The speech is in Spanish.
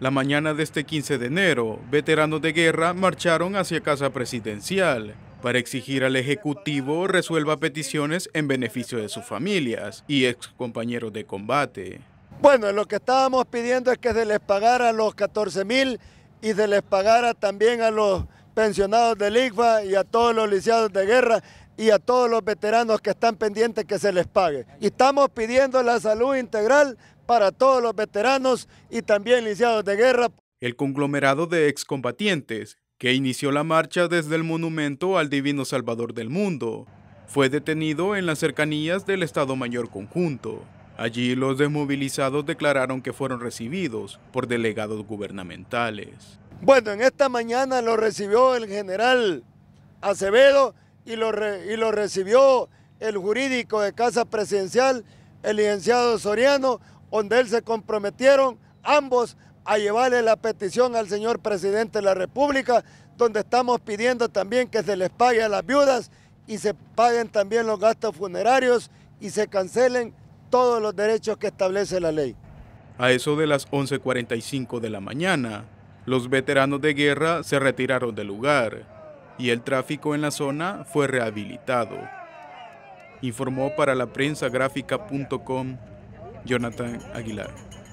La mañana de este 15 de enero, veteranos de guerra marcharon hacia Casa Presidencial para exigir al Ejecutivo resuelva peticiones en beneficio de sus familias y ex compañeros de combate. Bueno, lo que estábamos pidiendo es que se les pagara los 14 mil y se les pagara también a los pensionados del ICFA y a todos los lisiados de guerra y a todos los veteranos que están pendientes que se les pague. Y estamos pidiendo la salud integral para todos los veteranos y también lisiados de guerra. El conglomerado de excombatientes, que inició la marcha desde el monumento al Divino Salvador del Mundo, fue detenido en las cercanías del Estado Mayor Conjunto. Allí los desmovilizados declararon que fueron recibidos por delegados gubernamentales. Bueno, en esta mañana lo recibió el general Acevedo y lo, recibió el jurídico de Casa Presidencial, el licenciado Soriano, donde él se comprometieron ambos a llevarle la petición al señor presidente de la República, donde estamos pidiendo también que se les pague a las viudas y se paguen también los gastos funerarios y se cancelen todos los derechos que establece la ley. A eso de las 11.45 de la mañana, los veteranos de guerra se retiraron del lugar y el tráfico en la zona fue rehabilitado. Informó para la prensa gráfica.com Jonathan Aguilar.